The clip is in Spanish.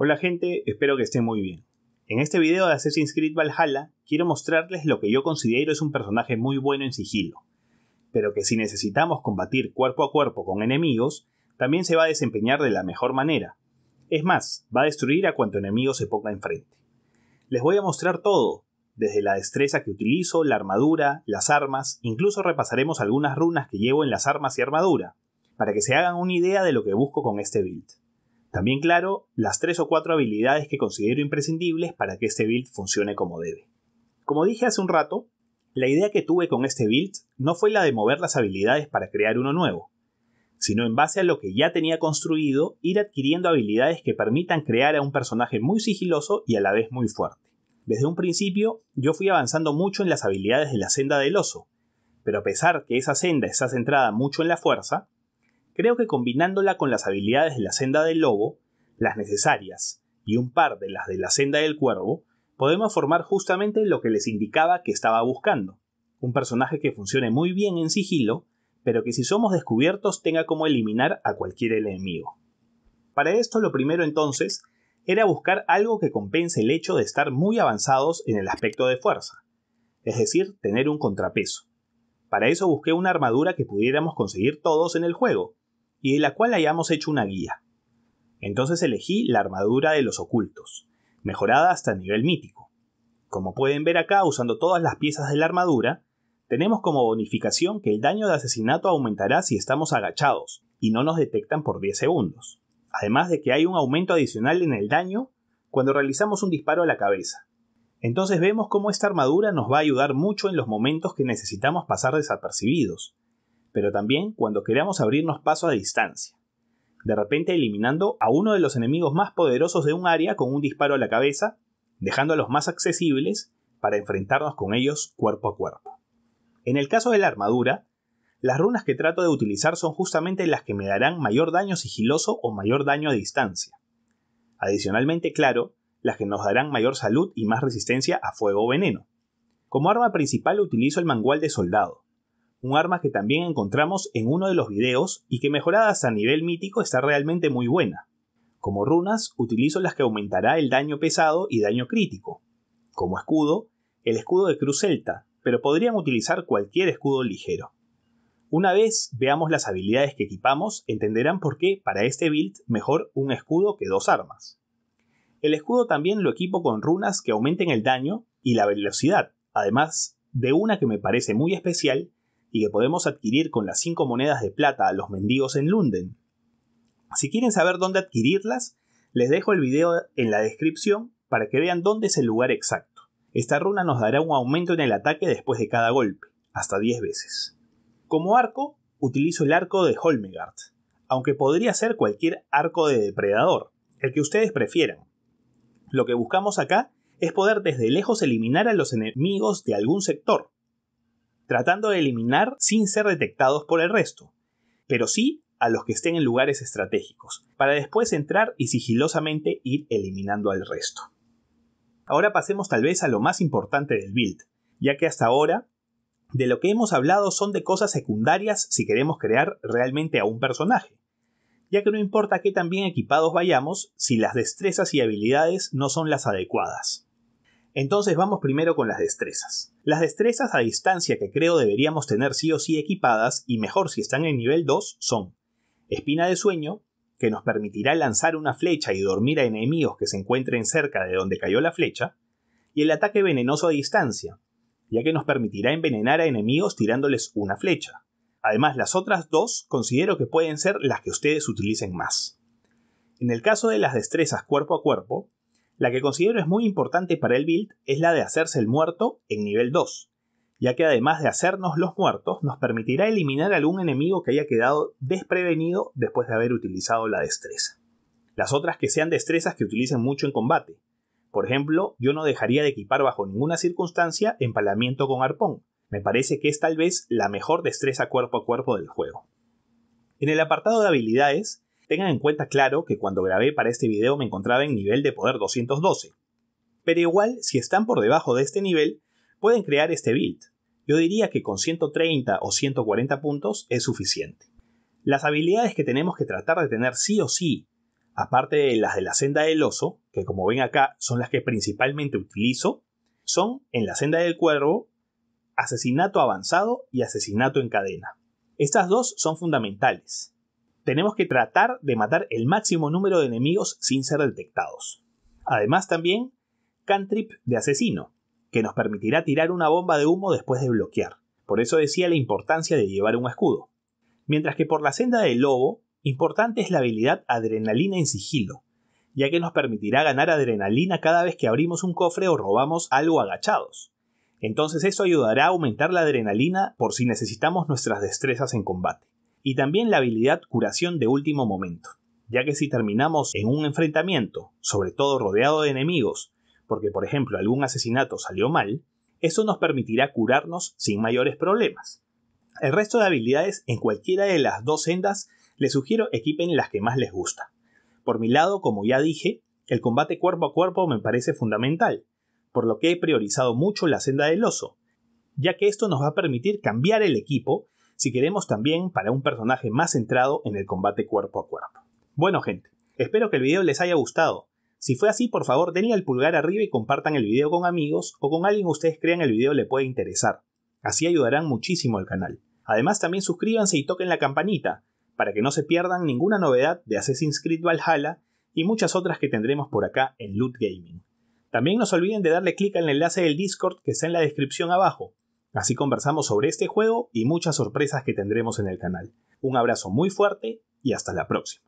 Hola gente, espero que estén muy bien. En este video de Assassin's Creed Valhalla quiero mostrarles lo que yo considero es un personaje muy bueno en sigilo, pero que si necesitamos combatir cuerpo a cuerpo con enemigos, también se va a desempeñar de la mejor manera. Es más, va a destruir a cuanto enemigo se ponga enfrente. Les voy a mostrar todo, desde la destreza que utilizo, la armadura, las armas, incluso repasaremos algunas runas que llevo en las armas y armadura, para que se hagan una idea de lo que busco con este build. También claro, las tres o cuatro habilidades que considero imprescindibles para que este build funcione como debe. Como dije hace un rato, la idea que tuve con este build no fue la de mover las habilidades para crear uno nuevo, sino en base a lo que ya tenía construido ir adquiriendo habilidades que permitan crear a un personaje muy sigiloso y a la vez muy fuerte. Desde un principio yo fui avanzando mucho en las habilidades de la senda del oso, pero a pesar que esa senda está centrada mucho en la fuerza, Creo que combinándola con las habilidades de la senda del lobo, las necesarias, y un par de las de la senda del cuervo, podemos formar justamente lo que les indicaba que estaba buscando. Un personaje que funcione muy bien en sigilo, pero que si somos descubiertos tenga como eliminar a cualquier enemigo. Para esto lo primero entonces era buscar algo que compense el hecho de estar muy avanzados en el aspecto de fuerza, es decir, tener un contrapeso. Para eso busqué una armadura que pudiéramos conseguir todos en el juego, y de la cual hayamos hecho una guía. Entonces elegí la armadura de los ocultos, mejorada hasta nivel mítico. Como pueden ver acá, usando todas las piezas de la armadura, tenemos como bonificación que el daño de asesinato aumentará si estamos agachados y no nos detectan por 10 segundos. Además de que hay un aumento adicional en el daño cuando realizamos un disparo a la cabeza. Entonces vemos cómo esta armadura nos va a ayudar mucho en los momentos que necesitamos pasar desapercibidos, pero también cuando queramos abrirnos paso a distancia, de repente eliminando a uno de los enemigos más poderosos de un área con un disparo a la cabeza, dejando a los más accesibles para enfrentarnos con ellos cuerpo a cuerpo. En el caso de la armadura, las runas que trato de utilizar son justamente las que me darán mayor daño sigiloso o mayor daño a distancia. Adicionalmente, claro, las que nos darán mayor salud y más resistencia a fuego o veneno. Como arma principal utilizo el mangual de soldado, un arma que también encontramos en uno de los videos y que mejoradas a nivel mítico está realmente muy buena. Como runas utilizo las que aumentará el daño pesado y daño crítico. Como escudo, el escudo de cruz celta, pero podrían utilizar cualquier escudo ligero. Una vez veamos las habilidades que equipamos, entenderán por qué para este build mejor un escudo que dos armas. El escudo también lo equipo con runas que aumenten el daño y la velocidad, además de una que me parece muy especial y que podemos adquirir con las 5 monedas de plata a los mendigos en Lunden. Si quieren saber dónde adquirirlas, les dejo el video en la descripción para que vean dónde es el lugar exacto. Esta runa nos dará un aumento en el ataque después de cada golpe, hasta 10 veces. Como arco, utilizo el arco de Holmegard, aunque podría ser cualquier arco de depredador, el que ustedes prefieran. Lo que buscamos acá es poder desde lejos eliminar a los enemigos de algún sector, tratando de eliminar sin ser detectados por el resto, pero sí a los que estén en lugares estratégicos, para después entrar y sigilosamente ir eliminando al resto. Ahora pasemos tal vez a lo más importante del build, ya que hasta ahora de lo que hemos hablado son de cosas secundarias si queremos crear realmente a un personaje, ya que no importa qué tan bien equipados vayamos si las destrezas y habilidades no son las adecuadas. Entonces vamos primero con las destrezas. Las destrezas a distancia que creo deberíamos tener sí o sí equipadas y mejor si están en nivel 2 son Espina de Sueño, que nos permitirá lanzar una flecha y dormir a enemigos que se encuentren cerca de donde cayó la flecha, y el ataque venenoso a distancia, ya que nos permitirá envenenar a enemigos tirándoles una flecha. Además, las otras dos considero que pueden ser las que ustedes utilicen más. En el caso de las destrezas cuerpo a cuerpo, la que considero es muy importante para el build es la de hacerse el muerto en nivel 2, ya que además de hacernos los muertos, nos permitirá eliminar algún enemigo que haya quedado desprevenido después de haber utilizado la destreza. Las otras que sean destrezas que utilicen mucho en combate. Por ejemplo, yo no dejaría de equipar bajo ninguna circunstancia empalamiento con arpón. Me parece que es tal vez la mejor destreza cuerpo a cuerpo del juego. En el apartado de habilidades, Tengan en cuenta claro que cuando grabé para este video me encontraba en nivel de poder 212. Pero igual, si están por debajo de este nivel, pueden crear este build. Yo diría que con 130 o 140 puntos es suficiente. Las habilidades que tenemos que tratar de tener sí o sí, aparte de las de la senda del oso, que como ven acá son las que principalmente utilizo, son en la senda del cuervo, asesinato avanzado y asesinato en cadena. Estas dos son fundamentales tenemos que tratar de matar el máximo número de enemigos sin ser detectados. Además también cantrip de asesino, que nos permitirá tirar una bomba de humo después de bloquear. Por eso decía la importancia de llevar un escudo. Mientras que por la senda del lobo, importante es la habilidad adrenalina en sigilo, ya que nos permitirá ganar adrenalina cada vez que abrimos un cofre o robamos algo agachados. Entonces eso ayudará a aumentar la adrenalina por si necesitamos nuestras destrezas en combate y también la habilidad curación de último momento, ya que si terminamos en un enfrentamiento, sobre todo rodeado de enemigos, porque por ejemplo algún asesinato salió mal, eso nos permitirá curarnos sin mayores problemas. El resto de habilidades en cualquiera de las dos sendas les sugiero equipen las que más les gusta. Por mi lado, como ya dije, el combate cuerpo a cuerpo me parece fundamental, por lo que he priorizado mucho la senda del oso, ya que esto nos va a permitir cambiar el equipo si queremos también para un personaje más centrado en el combate cuerpo a cuerpo. Bueno gente, espero que el video les haya gustado. Si fue así, por favor denle al pulgar arriba y compartan el video con amigos o con alguien que ustedes crean el video le puede interesar. Así ayudarán muchísimo al canal. Además también suscríbanse y toquen la campanita para que no se pierdan ninguna novedad de Assassin's Creed Valhalla y muchas otras que tendremos por acá en Loot Gaming. También no olviden de darle clic al enlace del Discord que está en la descripción abajo Así conversamos sobre este juego y muchas sorpresas que tendremos en el canal. Un abrazo muy fuerte y hasta la próxima.